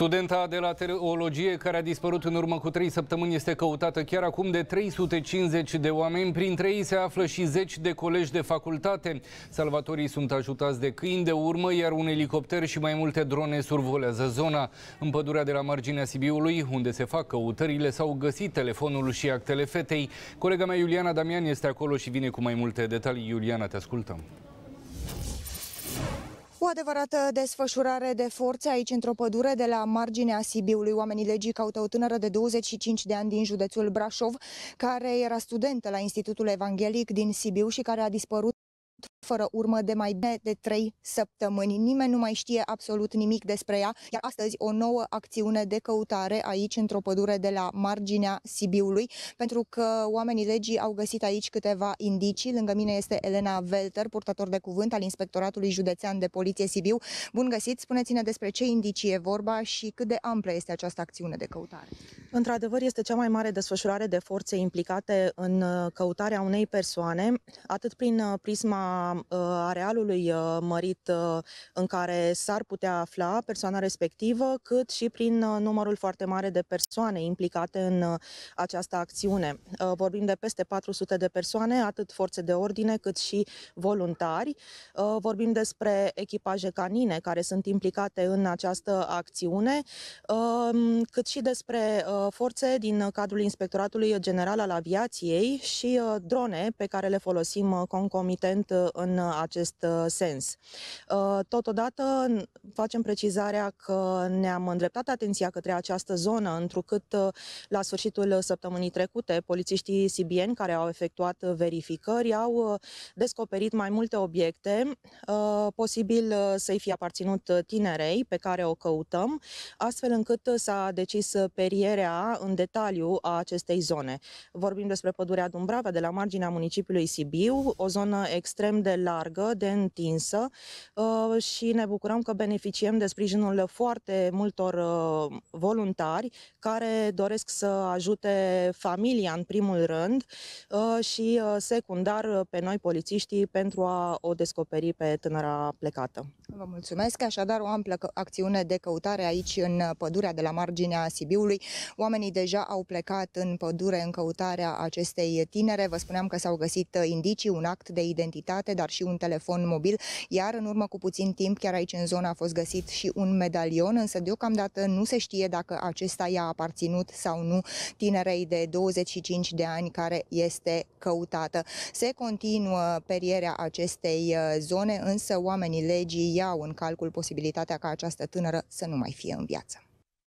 Studenta de la teologie care a dispărut în urmă cu 3 săptămâni este căutată chiar acum de 350 de oameni. Printre ei se află și 10 de colegi de facultate. Salvatorii sunt ajutați de câini de urmă, iar un elicopter și mai multe drone survolează zona. În pădurea de la marginea Sibiului, unde se fac căutările, s-au găsit telefonul și actele fetei. Colega mea Iuliana Damian este acolo și vine cu mai multe detalii. Iuliana, te ascultăm. O adevărată desfășurare de forțe aici într-o pădure de la marginea Sibiului. Oamenii legii caută o tânără de 25 de ani din județul Brașov, care era studentă la Institutul Evanghelic din Sibiu și care a dispărut fără urmă de mai bine de trei săptămâni. Nimeni nu mai știe absolut nimic despre ea, iar astăzi o nouă acțiune de căutare aici, într-o pădure de la marginea Sibiului, pentru că oamenii legii au găsit aici câteva indicii. Lângă mine este Elena Velter, purtător de cuvânt al Inspectoratului Județean de Poliție Sibiu. Bun găsit! Spuneți-ne despre ce indicii e vorba și cât de amplă este această acțiune de căutare. Într-adevăr, este cea mai mare desfășurare de forțe implicate în uh, căutarea unei persoane, atât prin uh, prisma arealului mărit în care s-ar putea afla persoana respectivă, cât și prin numărul foarte mare de persoane implicate în această acțiune. Vorbim de peste 400 de persoane, atât forțe de ordine cât și voluntari. Vorbim despre echipaje canine care sunt implicate în această acțiune, cât și despre forțe din cadrul Inspectoratului General al Aviației și drone pe care le folosim concomitent în acest uh, sens. Uh, totodată facem precizarea că ne-am îndreptat atenția către această zonă, întrucât uh, la sfârșitul săptămânii trecute, polițiștii sibieni care au efectuat verificări au descoperit mai multe obiecte, posibil să-i fie aparținut tinerei pe care o căutăm, astfel încât s-a decis perierea în detaliu a acestei zone. Vorbim despre pădurea Dumbrava de la marginea municipiului Sibiu, o zonă extrem extrem de largă, de întinsă uh, și ne bucurăm că beneficiem de sprijinul foarte multor uh, voluntari care doresc să ajute familia în primul rând uh, și secundar pe noi polițiștii pentru a o descoperi pe tânăra plecată. Vă mulțumesc, așadar o amplă acțiune de căutare aici în pădurea de la marginea Sibiului. Oamenii deja au plecat în pădure în căutarea acestei tinere. Vă spuneam că s-au găsit indicii, un act de identitate uscate, dar și un telefon mobil, iar în urmă cu puțin timp, chiar aici în zonă a fost găsit și un medalion, însă deocamdată nu se știe dacă acesta i-a aparținut sau nu tinerei de 25 de ani care este căutată. Se continuă perierea acestei uh, zone, însă oamenii legii iau în calcul posibilitatea ca această tânără să nu mai fie în viață.